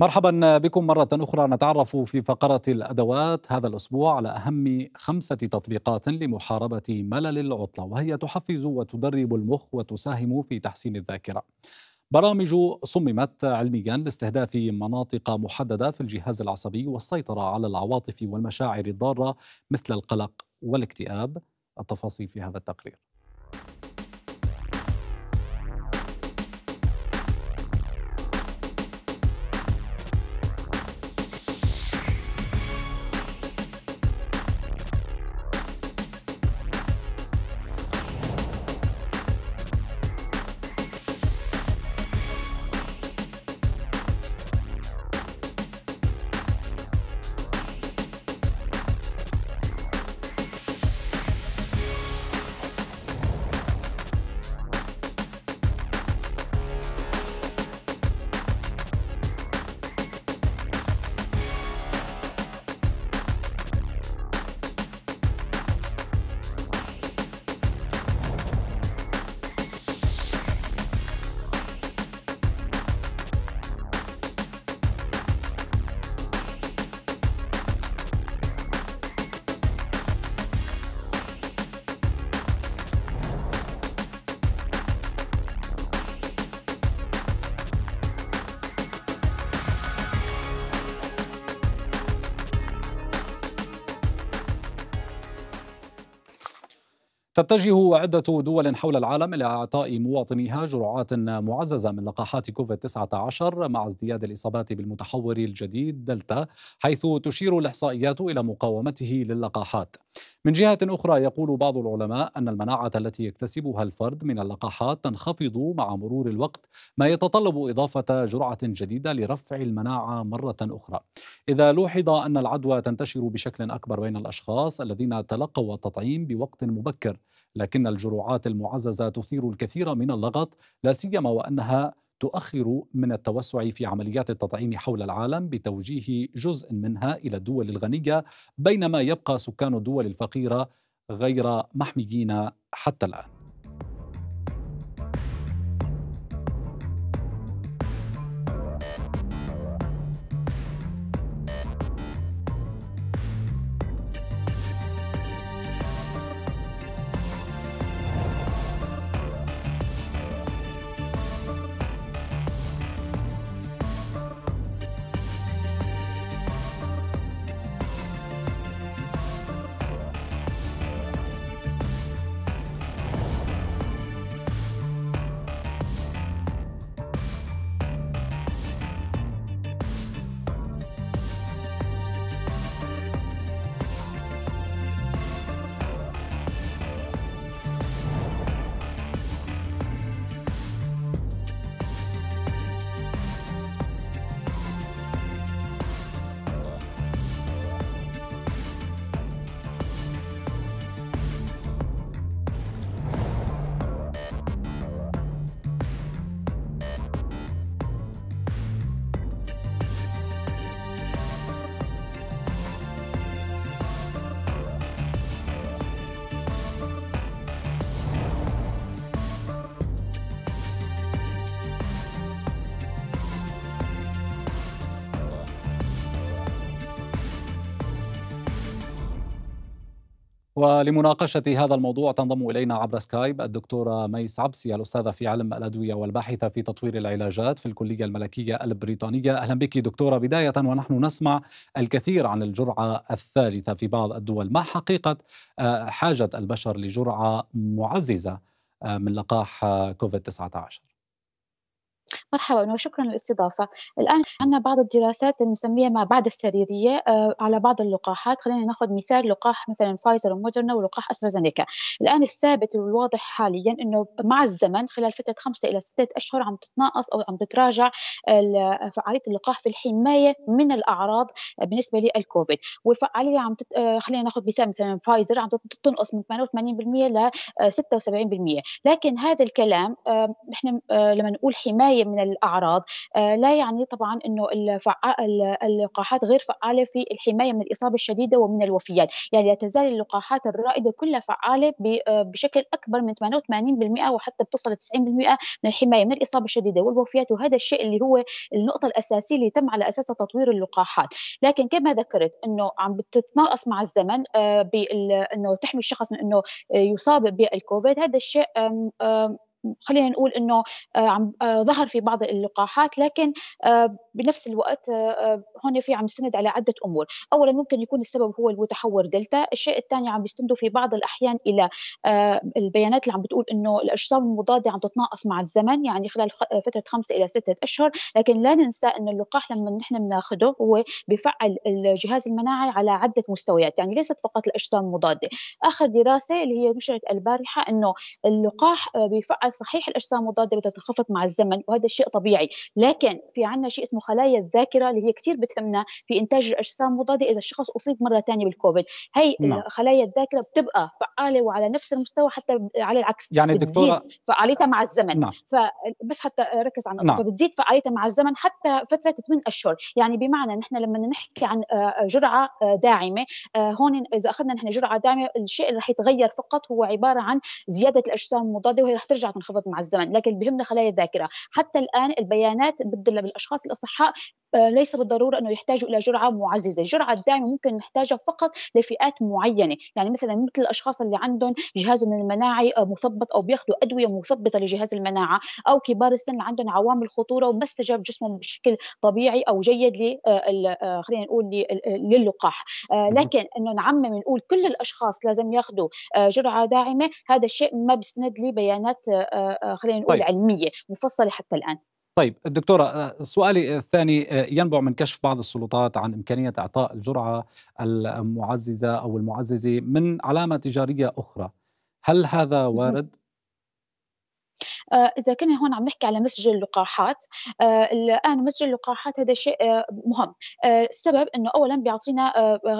مرحبا بكم مرة أخرى نتعرف في فقرة الأدوات هذا الأسبوع على أهم خمسة تطبيقات لمحاربة ملل العطلة وهي تحفز وتدرب المخ وتساهم في تحسين الذاكرة. برامج صممت علميا لاستهداف مناطق محددة في الجهاز العصبي والسيطرة على العواطف والمشاعر الضارة مثل القلق والاكتئاب التفاصيل في هذا التقرير. تتجه عدة دول حول العالم إلى إعطاء مواطنيها جرعات معززة من لقاحات كوفيد-19 مع ازدياد الإصابات بالمتحور الجديد دلتا حيث تشير الإحصائيات إلى مقاومته للقاحات من جهة أخرى يقول بعض العلماء أن المناعة التي يكتسبها الفرد من اللقاحات تنخفض مع مرور الوقت ما يتطلب إضافة جرعة جديدة لرفع المناعة مرة أخرى إذا لوحظ أن العدوى تنتشر بشكل أكبر بين الأشخاص الذين تلقوا التطعيم بوقت مبكر لكن الجرعات المعززة تثير الكثير من اللغط لا سيما وأنها تؤخر من التوسع في عمليات التطعيم حول العالم بتوجيه جزء منها إلى الدول الغنية بينما يبقى سكان الدول الفقيرة غير محميين حتى الآن ولمناقشة هذا الموضوع تنضم إلينا عبر سكايب الدكتورة ميس عبسي الأستاذة في علم الأدوية والباحثة في تطوير العلاجات في الكلية الملكية البريطانية أهلا بك دكتورة بداية ونحن نسمع الكثير عن الجرعة الثالثة في بعض الدول ما حقيقة آه، حاجة البشر لجرعة معززة آه، من لقاح كوفيد 19 مرحبا وشكرا للاستضافة الآن عندنا بعض الدراسات نسميها ما بعد السريرية آه، على بعض اللقاحات خلينا ناخذ مثال لقاح مثلا فايزر وموديرنا ولقاح أسترازينيكا الآن الثابت والواضح حاليا أنه مع الزمن خلال فترة خمسة إلى ستة أشهر عم تتناقص أو عم تتراجع فعالية اللقاح في الحماية من الأعراض بالنسبة للكوفيد والفعالية عم تت... آه، خلينا ناخذ مثال مثلا فايزر عم تنقص من 88% ل 76% آه، لكن هذا الكلام نحن لما نقول حماية من الأعراض آه، لا يعني طبعا أنه اللقاحات غير فعالة في الحماية من الإصابة الشديدة ومن الوفيات يعني لا تزال اللقاحات الرائدة كلها فعالة آه، بشكل أكبر من 88% وحتى بتصل 90% من الحماية من الإصابة الشديدة والوفيات وهذا الشيء اللي هو النقطة الأساسية اللي تم على أساسها تطوير اللقاحات لكن كما ذكرت أنه عم بتتناقص مع الزمن آه، بأنه تحمي الشخص من أنه يصاب بالكوفيد هذا الشيء خلينا نقول انه آه، عم آه، ظهر في بعض اللقاحات لكن آه، بنفس الوقت هون في عم يستند على عده امور، اولا ممكن يكون السبب هو المتحور دلتا، الشيء الثاني عم يستندوا في بعض الاحيان الى البيانات اللي عم بتقول انه الاجسام المضاده عم تتناقص مع الزمن يعني خلال فتره خمسه الى سته اشهر، لكن لا ننسى انه اللقاح لما نحن بناخده هو بفعل الجهاز المناعي على عده مستويات، يعني ليست فقط الاجسام المضاده. اخر دراسه اللي هي نشرت البارحه انه اللقاح بفعل صحيح الاجسام بدها تنخفض مع الزمن وهذا الشيء طبيعي لكن في عندنا شيء اسمه خلايا الذاكره اللي هي كثير بتهمنا في انتاج الاجسام المضاده اذا الشخص اصيب مره ثانيه بالكوفيد هي نعم. خلايا الذاكره بتبقى فعاله وعلى نفس المستوى حتى على العكس يعني دكتورة... فعاليتها مع الزمن نعم. فبس حتى ركز على نعم. فبتزيد فعاليتها مع الزمن حتى فتره 8 اشهر يعني بمعنى نحن لما نحكي عن آه، آه، جرعه آه، داعمه هون اذا اخذنا نحن جرعه داعمه الشيء اللي رح يتغير فقط هو عباره عن زياده الاجسام المضاده وهي رح ترجع انخفضت مع الزمن لكن بهمنا خلايا الذاكره حتى الان البيانات بتدل بالاشخاص الاصحاء آه، ليس بالضروره انه يحتاجوا الى جرعه معززه، الجرعه الدائمه ممكن نحتاجها فقط لفئات معينه، يعني مثلا مثل الاشخاص اللي عندهم جهازهم المناعي آه، مثبط او بياخذوا ادويه مثبطه لجهاز المناعه، او كبار السن اللي عندهم عوامل خطوره وما استجاب جسمهم بشكل طبيعي او جيد آه، خلينا نقول للقاح، لكن انه نعمم نقول كل الاشخاص لازم ياخذوا جرعه داعمه، هذا الشيء ما بيسند لي بيانات آه، آه، خلينا نقول طيب. علميه مفصله حتى الان طيب دكتورة آه، سؤالي الثاني ينبع من كشف بعض السلطات عن إمكانية إعطاء الجرعة المعززة أو المعززة من علامة تجارية أخرى هل هذا وارد؟ آه، إذا كنا هون عم نحكي على مسجل اللقاحات آه، الآن مسجل اللقاحات هذا شيء آه، مهم السبب أنه أولا بيعطينا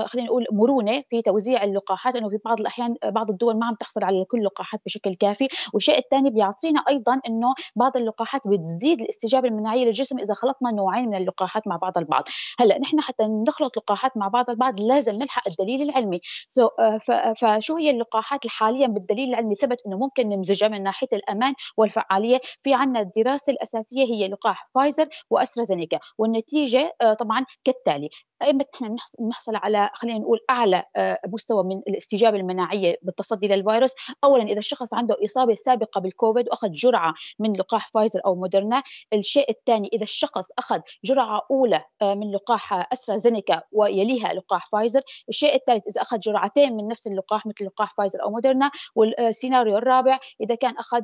خلينا نقول مرونة في توزيع اللقاحات أنه في بعض الأحيان بعض الدول ما عم تحصل على كل اللقاحات بشكل كافي والشيء الثاني بيعطينا أيضا أنه بعض اللقاحات بتزيد الاستجابة المناعية للجسم إذا خلطنا نوعين من اللقاحات مع بعض البعض هلا نحن حتى نخلط لقاحات مع بعض البعض لازم نلحق الدليل العلمي فشو هي اللقاحات حاليا بالدليل العلمي ثبت انه ممكن نمزجها من ناحيه الامان والفعالية في عنا الدراسة الأساسية هي لقاح فايزر وأسترازينيكا والنتيجة آه، طبعا كالتالي اما نحن نحصل على خلينا نقول اعلى آه، مستوى من الاستجابه المناعيه بالتصدي للفيروس اولا اذا الشخص عنده اصابه سابقه بالكوفيد واخذ جرعه من لقاح فايزر او مودرنا الشيء الثاني اذا الشخص اخذ جرعه اولى آه، من لقاح استرازينيكا ويليها لقاح فايزر الشيء الثالث اذا اخذ جرعتين من نفس اللقاح مثل لقاح فايزر او مودرنا والسيناريو الرابع اذا كان اخذ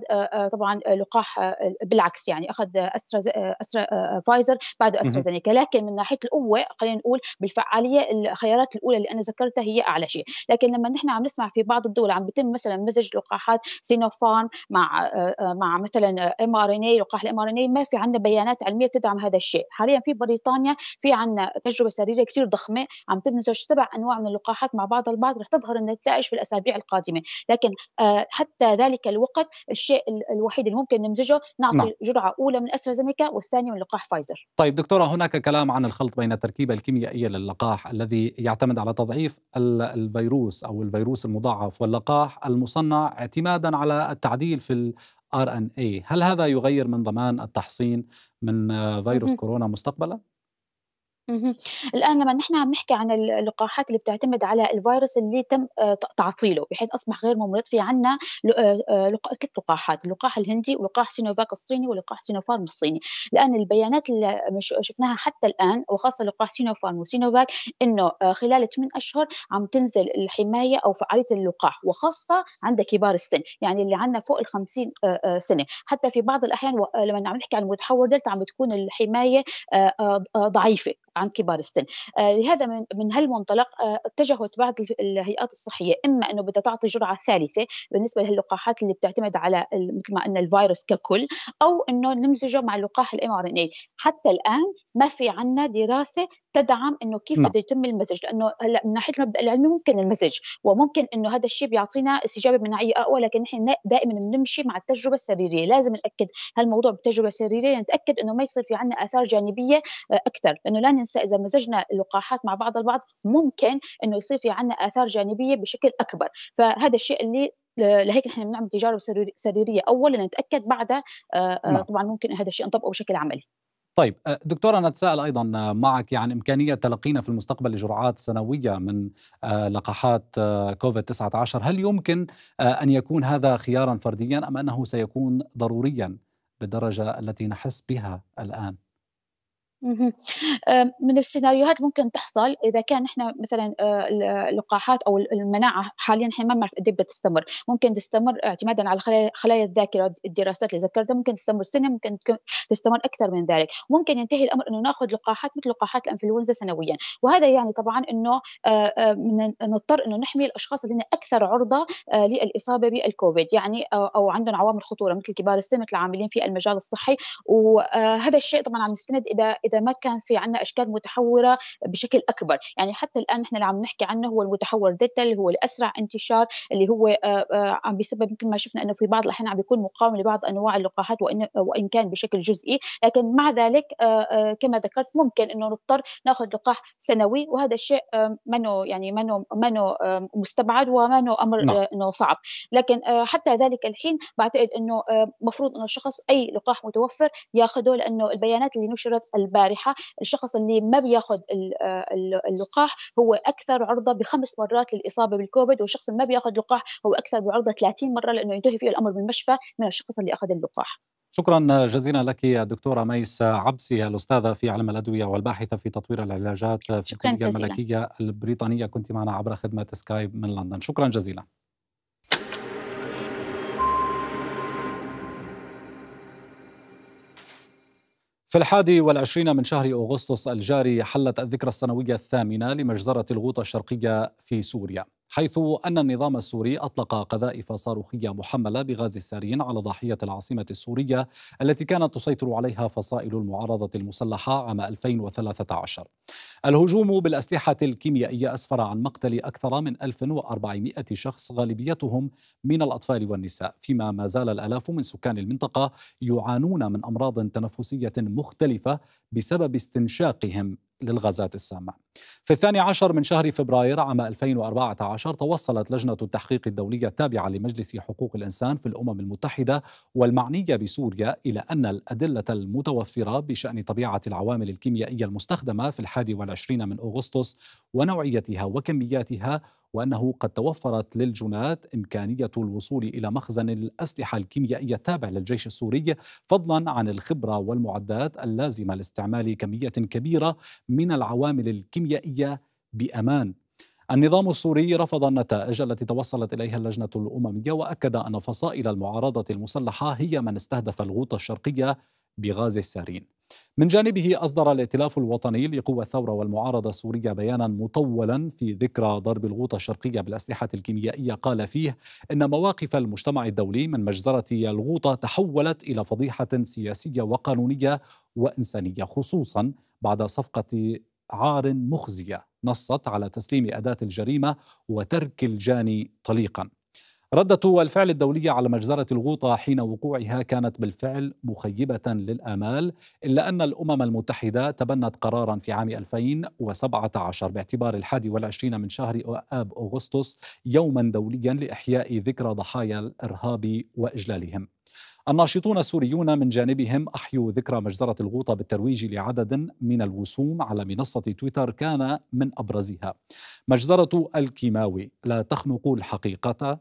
طبعا لقاح بالعكس يعني اخذ اسرا اسرا آه، فايزر بعد استرازينيكا لكن من ناحيه القوه خلينا نقول بالفعاليه الخيارات الاولى اللي انا ذكرتها هي اعلى شيء لكن لما نحن عم نسمع في بعض الدول عم بيتم مثلا مزج لقاحات سينوفان مع آه، آه، مع مثلا ام ار ان اي لقاح الام ار ان اي ما في عندنا بيانات علميه بتدعم هذا الشيء حاليا في بريطانيا في عندنا تجربه سريريه كثير ضخمه عم تمزج سبع انواع من اللقاحات مع بعض البعض رح تظهر النتائج في الاسابيع القادمه لكن حتى ذلك الوقت الشيء الوحيد اللي ممكن نمزجه نعطي نعم. جرعه اولى من استرازينيكا والثانيه من لقاح فايزر طيب دكتوره هناك كلام عن الخلط بين التركيبه الكيميائيه للقاح الذي يعتمد على تضعيف الفيروس او الفيروس المضاعف واللقاح المصنع اعتمادا على التعديل في الار ان اي هل هذا يغير من ضمان التحصين من فيروس كورونا مستقبلا الان لما نحن عم نحكي عن اللقاحات اللي بتعتمد على الفيروس اللي تم آه، تعطيله بحيث اصبح غير ممرض في عنا ثلاث آه، آه، لقاحات اللقاح الهندي ولقاح سينوفاك الصيني ولقاح سينوفارم الصيني الان البيانات اللي شفناها حتى الان وخاصه لقاح سينوفارم وسينوفاك انه خلال 8 اشهر عم تنزل الحمايه او فعاليه اللقاح وخاصه عند كبار السن يعني اللي عندنا فوق ال 50 سنه حتى في بعض الاحيان لما عم نحكي عن المتحور دلتا عم بتكون الحمايه ضعيفه عن كبار السن آه، لهذا من, من هالمنطلق آه، اتجهت بعض الهيئات الصحيه اما انه بدها تعطي جرعه ثالثه بالنسبه للقاحات اللي بتعتمد على مثل ما قلنا الفيروس ككل او انه نمزجه مع لقاح الام ار ان اي حتى الان ما في عندنا دراسه تدعم انه كيف نعم. بده يتم المزج لانه هلا من ناحيه المبدا العلمي ممكن المزج وممكن انه هذا الشيء بيعطينا استجابه مناعيه اقوى لكن نحن دائما بنمشي مع التجربه السريريه لازم ناكد هالموضوع بتجربه سريريه نتاكد انه ما يصير في عندنا اثار جانبيه آه، اكثر لانه لا ننسى هسه اذا مزجنا اللقاحات مع بعض البعض ممكن انه يصير في عنا اثار جانبيه بشكل اكبر فهذا الشيء اللي لهيك نحن بنعمل تجارب سريريه اول لنتاكد بعدها آه، آه، نعم. طبعا ممكن هذا الشيء نطبقه بشكل عملي طيب آه، دكتورة أنا أيضا معك عن يعني إمكانية تلقينا في المستقبل لجرعات سنوية من لقاحات كوفيد 19 هل يمكن أن يكون هذا خيارا فرديا أم أنه سيكون ضروريا بالدرجة التي نحس بها الآن؟ آه، من السيناريوهات ممكن تحصل اذا كان احنا مثلا آه، اللقاحات او المناعه حاليا احنا ما بنعرف قد بدها تستمر ممكن تستمر اعتمادا على خلايا الذاكره الدراسات اللي ذكرتها ممكن تستمر سنه ممكن تستمر اكثر من ذلك ممكن ينتهي الامر انه ناخذ لقاحات مثل لقاحات الانفلونزا سنويا وهذا يعني طبعا انه آه، نضطر انه نحمي الاشخاص هن اكثر عرضه للاصابه بالكوفيد يعني او عندهم عوامل خطوره مثل كبار السن مثل العاملين في المجال الصحي وهذا الشيء طبعا عم يستند اذا اذا ما كان في عنا اشكال متحوره بشكل اكبر يعني حتى الان نحن اللي عم نحكي عنه هو المتحور دلتا اللي هو الاسرع انتشار اللي هو آه، آه، عم بسبب مثل ما شفنا انه في بعض الاحيان عم بيكون مقاوم لبعض انواع اللقاحات وان وان كان بشكل جزئي لكن مع ذلك آه، كما ذكرت ممكن انه نضطر ناخذ لقاح سنوي وهذا الشيء منه يعني منه منه مستبعد ومنه امر نعم. انه صعب لكن حتى ذلك الحين بعتقد انه مفروض انه الشخص اي لقاح متوفر ياخذه لانه البيانات اللي نشرت الب... البارحه الشخص اللي ما بياخذ آه، اللقاح هو اكثر عرضه بخمس مرات للاصابه بالكوفيد والشخص اللي ما بياخذ لقاح هو اكثر بعرضه 30 مره لانه ينتهي فيه الامر بالمشفى من الشخص اللي اخذ اللقاح شكرا جزيلا لك دكتورة ميس عبسي الأستاذة في علم الأدوية والباحثة في تطوير العلاجات في الكلية الملكية البريطانية كنت معنا عبر خدمة سكايب من لندن شكرا جزيلا في الحادي والعشرين من شهر أغسطس الجاري حلت الذكرى السنوية الثامنة لمجزرة الغوطة الشرقية في سوريا حيث أن النظام السوري أطلق قذائف صاروخية محملة بغاز السارين على ضاحية العاصمة السورية التي كانت تسيطر عليها فصائل المعارضة المسلحة عام 2013 الهجوم بالأسلحة الكيميائية أسفر عن مقتل أكثر من 1400 شخص غالبيتهم من الأطفال والنساء فيما ما زال الآلاف من سكان المنطقة يعانون من أمراض تنفسية مختلفة بسبب استنشاقهم للغازات السامة في الثاني عشر من شهر فبراير عام 2014 توصلت لجنة التحقيق الدولية التابعة لمجلس حقوق الإنسان في الأمم المتحدة والمعنية بسوريا إلى أن الأدلة المتوفرة بشأن طبيعة العوامل الكيميائية المستخدمة في الحادي والعشرين من أغسطس ونوعيتها وكمياتها وأنه قد توفرت للجنات إمكانية الوصول إلى مخزن الأسلحة الكيميائية التابع للجيش السوري فضلا عن الخبرة والمعدات اللازمة لاستعمال كمية كبيرة من العوامل الكيميائية الكيميائيه بأمان النظام السوري رفض النتائج التي توصلت إليها اللجنة الأممية وأكد أن فصائل المعارضة المسلحة هي من استهدف الغوطة الشرقية بغاز السارين من جانبه أصدر الائتلاف الوطني لقوى الثورة والمعارضة السورية بيانا مطولا في ذكرى ضرب الغوطة الشرقية بالأسلحة الكيميائية قال فيه إن مواقف المجتمع الدولي من مجزرة الغوطة تحولت إلى فضيحة سياسية وقانونية وإنسانية خصوصا بعد صفقة عار مخزيه نصت على تسليم اداه الجريمه وترك الجاني طليقا ردة الفعل الدولية على مجزرة الغوطة حين وقوعها كانت بالفعل مخيبة للآمال إلا أن الأمم المتحدة تبنت قرارا في عام 2017 باعتبار الحادي والعشرين من شهر آب أغسطس يوما دوليا لإحياء ذكرى ضحايا الإرهاب وإجلالهم الناشطون السوريون من جانبهم أحيوا ذكرى مجزرة الغوطة بالترويج لعدد من الوسوم على منصة تويتر كان من أبرزها مجزرة الكيماوي لا تخنقوا الحقيقة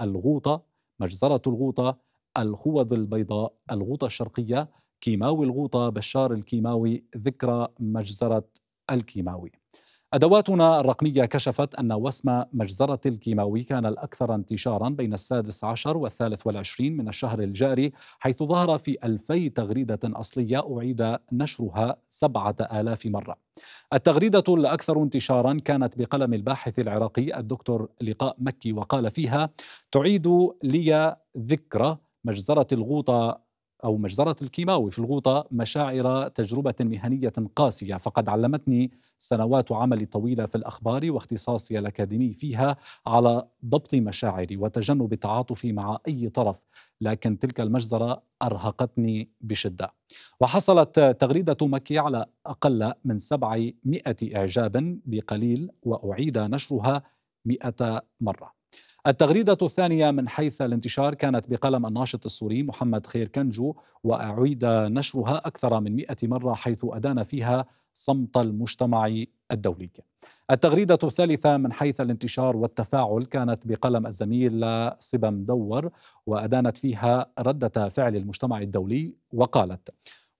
الغوطة مجزرة الغوطة الخوض البيضاء الغوطة الشرقية كيماوي الغوطة بشار الكيماوي ذكرى مجزرة الكيماوي أدواتنا الرقمية كشفت أن وسم مجزرة الكيماوي كان الأكثر انتشارا بين السادس عشر والثالث والعشرين من الشهر الجاري حيث ظهر في ألفي تغريدة أصلية أعيد نشرها سبعة آلاف مرة التغريدة الأكثر انتشارا كانت بقلم الباحث العراقي الدكتور لقاء مكي وقال فيها تعيد لي ذكرى مجزرة الغوطة أو مجزرة الكيماوي في الغوطة مشاعر تجربة مهنية قاسية فقد علمتني سنوات عملي طويلة في الأخبار واختصاصي الأكاديمي فيها على ضبط مشاعري وتجنب التعاطف مع أي طرف لكن تلك المجزرة أرهقتني بشدة وحصلت تغريدة مكي على أقل من 700 إعجاب بقليل وأعيد نشرها 100 مرة التغريدة الثانية من حيث الانتشار كانت بقلم الناشط السوري محمد خير كنجو وأعيد نشرها أكثر من مئة مرة حيث أدان فيها صمت المجتمع الدولي التغريدة الثالثة من حيث الانتشار والتفاعل كانت بقلم الزميل صبا مدور وأدانت فيها ردة فعل المجتمع الدولي وقالت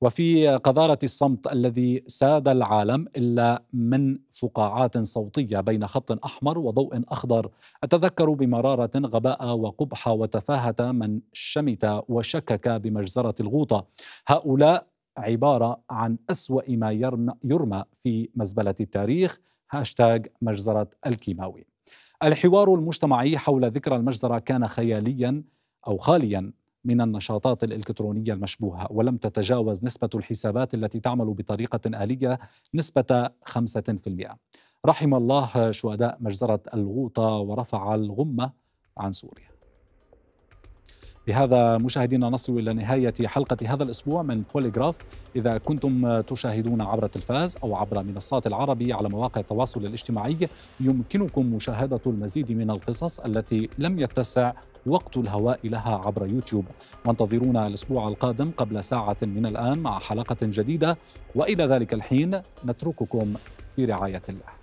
وفي قذارة الصمت الذي ساد العالم إلا من فقاعات صوتية بين خط أحمر وضوء أخضر أتذكر بمرارة غباء وقبح وتفاهة من شمت وشكك بمجزرة الغوطة هؤلاء عبارة عن أسوأ ما يرمى في مزبلة التاريخ هاشتاج مجزرة الكيماوي الحوار المجتمعي حول ذكرى المجزرة كان خياليا أو خاليا من النشاطات الإلكترونية المشبوهة ولم تتجاوز نسبة الحسابات التي تعمل بطريقة آلية نسبة 5% رحم الله شهداء مجزرة الغوطة ورفع الغمة عن سوريا بهذا مشاهدينا نصل إلى نهاية حلقة هذا الأسبوع من بوليغراف إذا كنتم تشاهدون عبر التلفاز أو عبر منصات العربي على مواقع التواصل الاجتماعي يمكنكم مشاهدة المزيد من القصص التي لم يتسع وقت الهواء لها عبر يوتيوب وانتظرونا الأسبوع القادم قبل ساعة من الآن مع حلقة جديدة وإلى ذلك الحين نترككم في رعاية الله